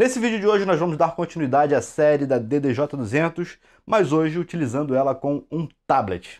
Nesse vídeo de hoje nós vamos dar continuidade à série da DDJ200, mas hoje utilizando ela com um tablet.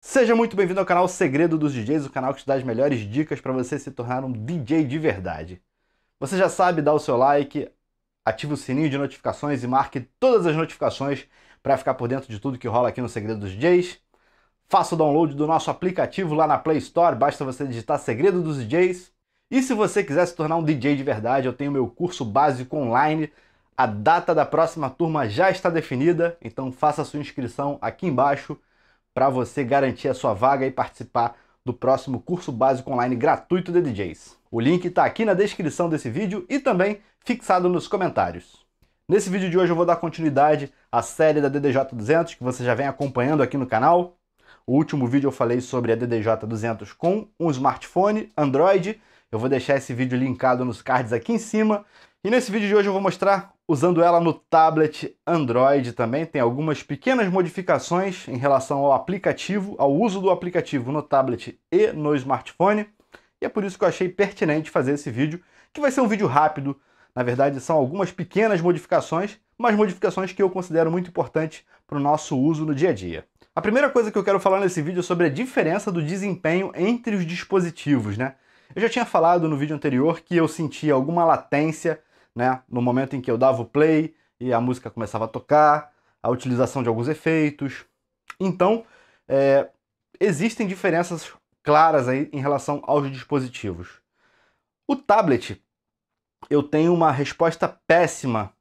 Seja muito bem-vindo ao canal Segredo dos DJs, o canal que te dá as melhores dicas para você se tornar um DJ de verdade. Você já sabe, dá o seu like, ativa o sininho de notificações e marque todas as notificações para ficar por dentro de tudo que rola aqui no Segredo dos DJs. Faça o download do nosso aplicativo lá na Play Store, basta você digitar Segredo dos DJs e se você quiser se tornar um DJ de verdade, eu tenho meu curso básico online. A data da próxima turma já está definida, então faça sua inscrição aqui embaixo para você garantir a sua vaga e participar do próximo curso básico online gratuito de DJs. O link está aqui na descrição desse vídeo e também fixado nos comentários. Nesse vídeo de hoje eu vou dar continuidade à série da DDJ 200 que você já vem acompanhando aqui no canal. O último vídeo eu falei sobre a DDJ 200 com um smartphone Android eu vou deixar esse vídeo linkado nos cards aqui em cima. E nesse vídeo de hoje eu vou mostrar usando ela no tablet Android também. Tem algumas pequenas modificações em relação ao aplicativo, ao uso do aplicativo no tablet e no smartphone. E é por isso que eu achei pertinente fazer esse vídeo, que vai ser um vídeo rápido. Na verdade, são algumas pequenas modificações, mas modificações que eu considero muito importantes para o nosso uso no dia a dia. A primeira coisa que eu quero falar nesse vídeo é sobre a diferença do desempenho entre os dispositivos, né? Eu já tinha falado no vídeo anterior que eu sentia alguma latência, né, no momento em que eu dava o play e a música começava a tocar, a utilização de alguns efeitos. Então, é, existem diferenças claras aí em relação aos dispositivos. O tablet, eu tenho uma resposta péssima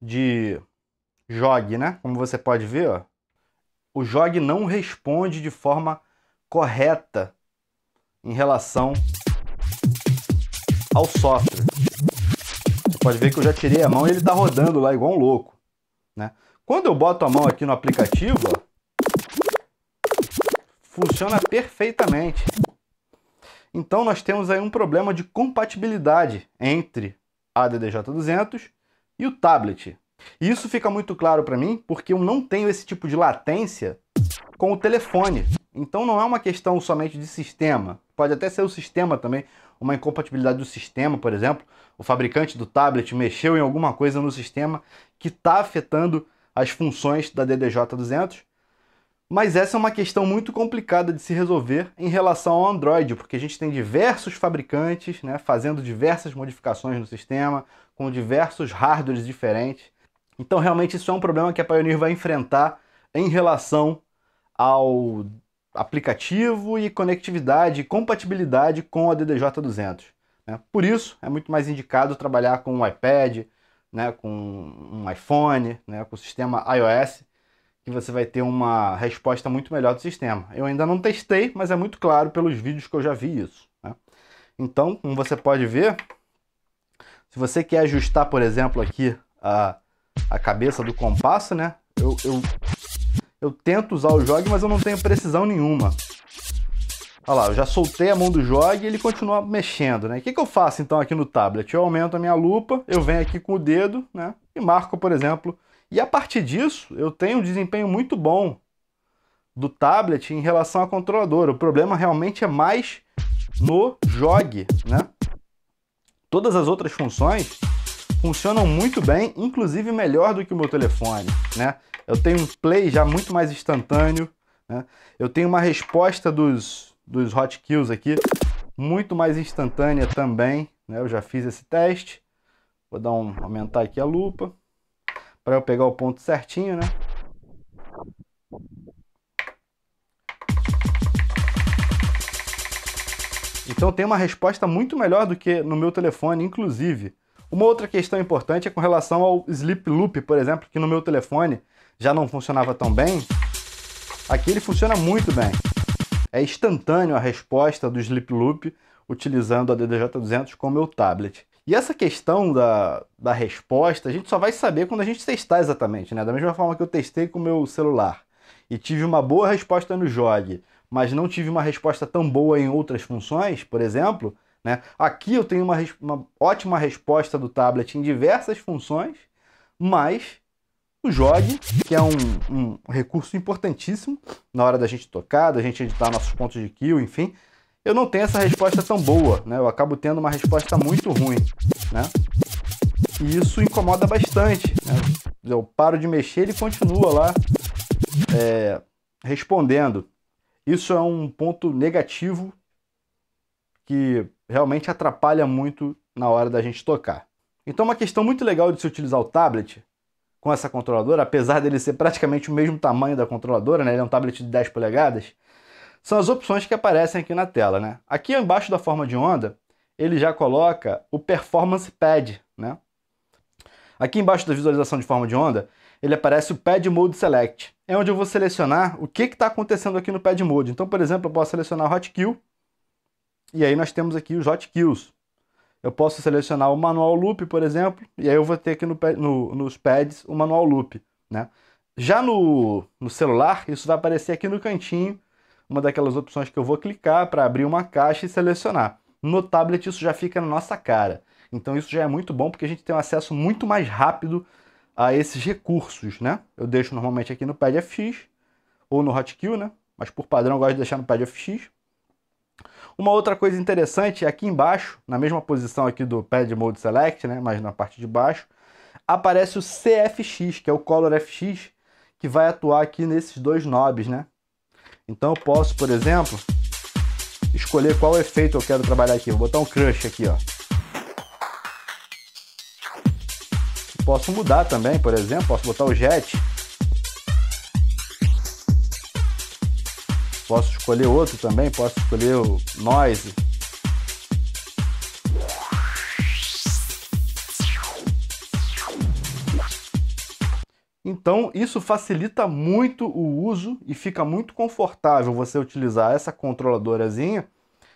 de jog, né? Como você pode ver, ó, o jog não responde de forma correta em relação ao software. Você pode ver que eu já tirei a mão e ele está rodando lá igual um louco. Né? Quando eu boto a mão aqui no aplicativo, funciona perfeitamente. Então nós temos aí um problema de compatibilidade entre a DDJ200 e o tablet. E isso fica muito claro para mim porque eu não tenho esse tipo de latência com o telefone. Então não é uma questão somente de sistema, pode até ser o sistema também, uma incompatibilidade do sistema, por exemplo, o fabricante do tablet mexeu em alguma coisa no sistema que está afetando as funções da DDJ200. Mas essa é uma questão muito complicada de se resolver em relação ao Android, porque a gente tem diversos fabricantes né, fazendo diversas modificações no sistema, com diversos hardwares diferentes. Então, realmente, isso é um problema que a Pioneer vai enfrentar em relação ao aplicativo e conectividade e compatibilidade com a DDJ200. Né? Por isso, é muito mais indicado trabalhar com um iPad, né, com um iPhone, né, com o sistema iOS, que você vai ter uma resposta muito melhor do sistema. Eu ainda não testei, mas é muito claro pelos vídeos que eu já vi isso. Né? Então, como você pode ver, se você quer ajustar, por exemplo, aqui a, a cabeça do compasso, né, eu, eu eu tento usar o jog, mas eu não tenho precisão nenhuma. Olha lá, eu já soltei a mão do jog e ele continua mexendo, né? O que, que eu faço então aqui no tablet? Eu aumento a minha lupa, eu venho aqui com o dedo, né? E marco, por exemplo. E a partir disso, eu tenho um desempenho muito bom do tablet em relação ao controlador. O problema realmente é mais no jog, né? Todas as outras funções funcionam muito bem, inclusive melhor do que o meu telefone, né? Eu tenho um play já muito mais instantâneo, né? Eu tenho uma resposta dos, dos hotkeys aqui muito mais instantânea também, né? Eu já fiz esse teste. Vou dar um aumentar aqui a lupa para eu pegar o ponto certinho, né? Então tem uma resposta muito melhor do que no meu telefone, inclusive. Uma outra questão importante é com relação ao Sleep Loop, por exemplo, que no meu telefone já não funcionava tão bem. Aqui ele funciona muito bem. É instantâneo a resposta do Sleep Loop utilizando a DDJ200 com o meu tablet. E essa questão da, da resposta, a gente só vai saber quando a gente testar exatamente, né? Da mesma forma que eu testei com o meu celular e tive uma boa resposta no jog, mas não tive uma resposta tão boa em outras funções, por exemplo, né? Aqui eu tenho uma, uma ótima resposta do tablet em diversas funções, mas o jog que é um, um, recurso importantíssimo na hora da gente tocar, da gente editar nossos pontos de kill, enfim. Eu não tenho essa resposta tão boa, né? Eu acabo tendo uma resposta muito ruim, né? E isso incomoda bastante. Né? Eu paro de mexer, ele continua lá é, respondendo. Isso é um ponto negativo que realmente atrapalha muito na hora da gente tocar. Então, uma questão muito legal de se utilizar o tablet com essa controladora, apesar dele ser praticamente o mesmo tamanho da controladora, né? ele é um tablet de 10 polegadas, são as opções que aparecem aqui na tela. Né? Aqui embaixo da forma de onda, ele já coloca o Performance Pad. Né? Aqui embaixo da visualização de forma de onda, ele aparece o Pad Mode Select. É onde eu vou selecionar o que está acontecendo aqui no Pad Mode. Então, por exemplo, eu posso selecionar Hot Kill e aí nós temos aqui os hotkeys. Eu posso selecionar o manual loop, por exemplo, e aí eu vou ter aqui no, no, nos pads o manual loop. Né? Já no, no celular, isso vai aparecer aqui no cantinho, uma daquelas opções que eu vou clicar para abrir uma caixa e selecionar. No tablet isso já fica na nossa cara. Então isso já é muito bom porque a gente tem um acesso muito mais rápido a esses recursos, né? Eu deixo normalmente aqui no Pad FX ou no Hotkey, né? Mas por padrão eu gosto de deixar no Pad FX. Uma outra coisa interessante, é aqui embaixo, na mesma posição aqui do Pad Mode Select, né, mas na parte de baixo, aparece o CFX, que é o Color FX, que vai atuar aqui nesses dois knobs, né? Então eu posso, por exemplo, escolher qual efeito eu quero trabalhar aqui. Vou botar um crush aqui, ó. Posso mudar também, por exemplo, posso botar o jet. Posso escolher outro também, posso escolher o noise. Então, isso facilita muito o uso e fica muito confortável você utilizar essa controladorazinha,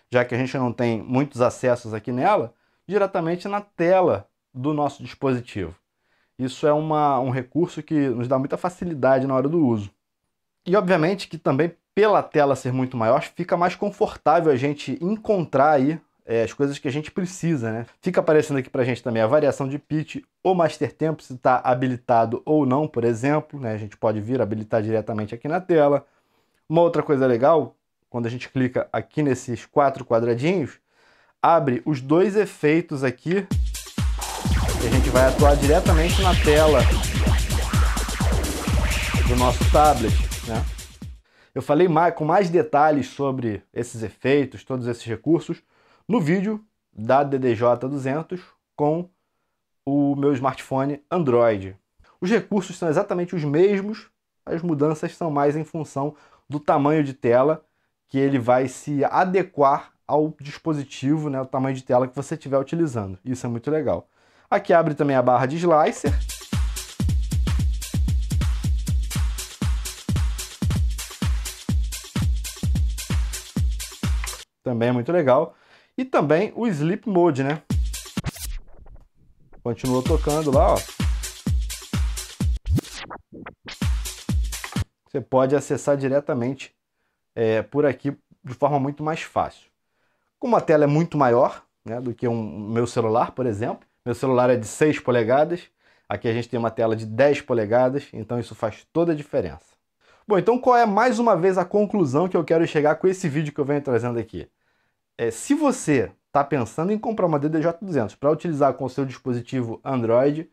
já que a gente não tem muitos acessos aqui nela, diretamente na tela do nosso dispositivo. Isso é uma, um recurso que nos dá muita facilidade na hora do uso. E obviamente que também pela tela ser muito maior, fica mais confortável a gente encontrar aí é, as coisas que a gente precisa, né? Fica aparecendo aqui pra gente também a variação de pitch, o master tempo, se está habilitado ou não, por exemplo, né? A gente pode vir habilitar diretamente aqui na tela. Uma outra coisa legal, quando a gente clica aqui nesses quatro quadradinhos, abre os dois efeitos aqui e a gente vai atuar diretamente na tela do nosso tablet, né? Eu falei mais, com mais detalhes sobre esses efeitos, todos esses recursos, no vídeo da DDJ200 com o meu smartphone Android. Os recursos são exatamente os mesmos, as mudanças são mais em função do tamanho de tela que ele vai se adequar ao dispositivo, né, o tamanho de tela que você estiver utilizando. Isso é muito legal. Aqui abre também a barra de slicer, também é muito legal. E também o Sleep Mode, né? Continuou tocando lá, ó. Você pode acessar diretamente é, por aqui de forma muito mais fácil. Como a tela é muito maior né, do que um meu celular, por exemplo, meu celular é de 6 polegadas, aqui a gente tem uma tela de 10 polegadas, então isso faz toda a diferença. Bom, então qual é mais uma vez a conclusão que eu quero chegar com esse vídeo que eu venho trazendo aqui? é, se você está pensando em comprar uma DDJ200 para utilizar com o seu dispositivo Android,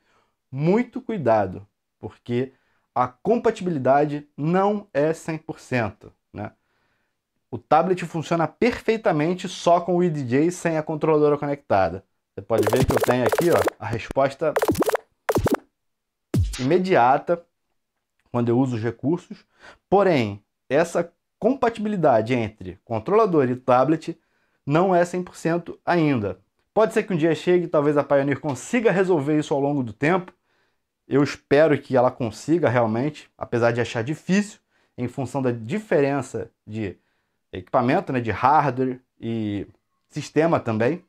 muito cuidado, porque a compatibilidade não é 100%. Né? O tablet funciona perfeitamente só com o IDJ sem a controladora conectada. Você pode ver que eu tenho aqui ó, a resposta imediata quando eu uso os recursos. Porém, essa compatibilidade entre controlador e tablet não é 100% ainda. Pode ser que um dia chegue, talvez a Pioneer consiga resolver isso ao longo do tempo. Eu espero que ela consiga realmente, apesar de achar difícil, em função da diferença de equipamento, né, de hardware e sistema também.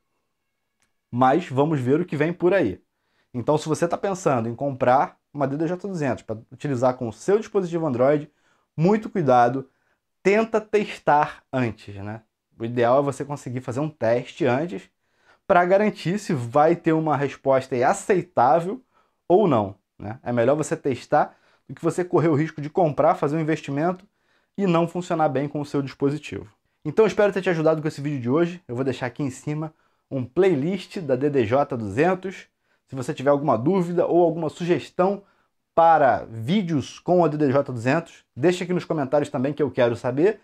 Mas vamos ver o que vem por aí. Então, se você está pensando em comprar uma DDJ200 para utilizar com o seu dispositivo Android, muito cuidado, tenta testar antes, né? O ideal é você conseguir fazer um teste antes para garantir se vai ter uma resposta aceitável ou não. Né? É melhor você testar do que você correr o risco de comprar, fazer um investimento e não funcionar bem com o seu dispositivo. Então espero ter te ajudado com esse vídeo de hoje. Eu vou deixar aqui em cima um playlist da DDJ 200. Se você tiver alguma dúvida ou alguma sugestão para vídeos com a DDJ 200, deixa aqui nos comentários também que eu quero saber.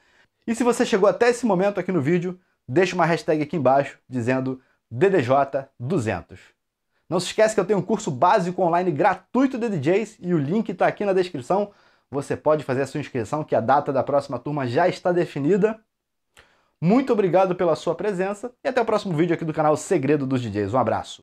E se você chegou até esse momento aqui no vídeo, deixa uma hashtag aqui embaixo dizendo DDJ200. Não se esquece que eu tenho um curso básico online gratuito de DJs e o link está aqui na descrição. Você pode fazer a sua inscrição, que a data da próxima turma já está definida. Muito obrigado pela sua presença e até o próximo vídeo aqui do canal Segredo dos DJs. Um abraço.